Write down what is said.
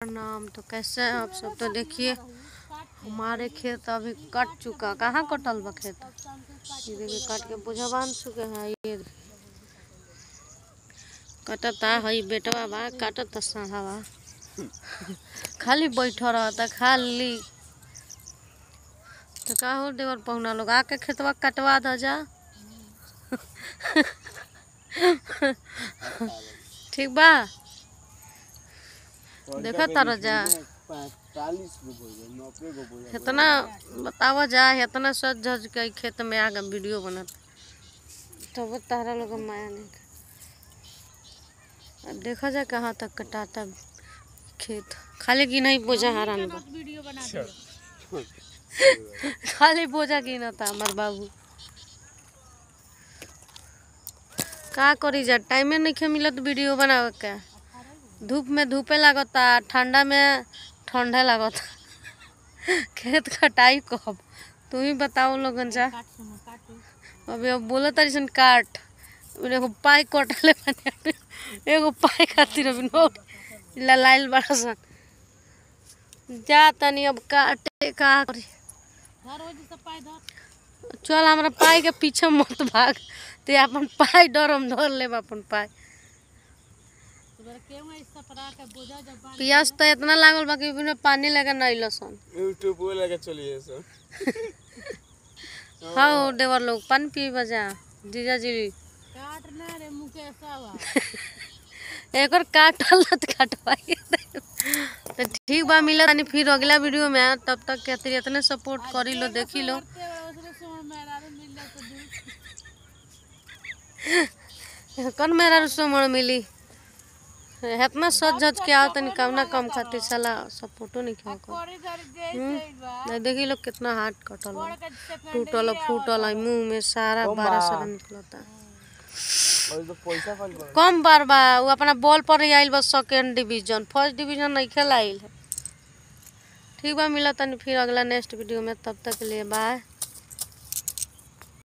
प्रणाम तो कैसे हैं आप सब तो देखिए हमारे खेत अभी कट चुका कहाँ कटल बा खेत ये देखिए कट के बोझा बांध चुके हैं ये कटता बेटवा बा काटता तो सा खाली बैठ रहता खाली तो का हो देवर पहुना लोग आके खेतवा कटवा द जा ठीक बा देखो तारा जा इतना बतावा जा इतना सज झज के खेत में आगे वीडियो बनत तो वो तारा लोग माया नहीं अब देखा जा कहाँ तक कटाता खेत खाली की नहीं बोझा हरान अच्छा। खाली बोझा की ना था हमारे बाबू का करी जा टाइमे नहीं मिलत वीडियो बनावे के धूप में धूपे लगता ठंडा में ठंडे लगता खेत कटाई कब तुम ही बताओ लोगन जा अभी अब बोला तारी तो सन काट एगो पाई कटले एगो पाई खातिर अभी ललाइल बड़ा सन जा तनी अब काटे का चल हमारा पाई के पीछे मत भाग ते अपन पाई डर हम धर ले अपन पाई प्याज तो इतना लागल बाकी पानी लगा नहीं लसन यूट्यूब चलिए सब हाउ लोग पानी पी बजा जीजा जी एक काटल तो ठीक बा मिला फिर अगला वीडियो में तब तक इतने सपोर्ट करी लो देखी लो कौन मेरा सोमण मिली इतना सच झज के आओ तनी कम ना कम खाती साला सब फोटो नहीं क्यों को नहीं देखी लोग कितना हार्ट कटल टूटल फूटल मुंह में सारा बारह सारा निकलता तो कम बार बा वो अपना बॉल पर ही आयल बा सेकेंड डिवीजन फर्स्ट डिवीजन नहीं खेल आयल ठीक बा मिला तनी फिर अगला नेक्स्ट वीडियो में तब तक के लिए बाय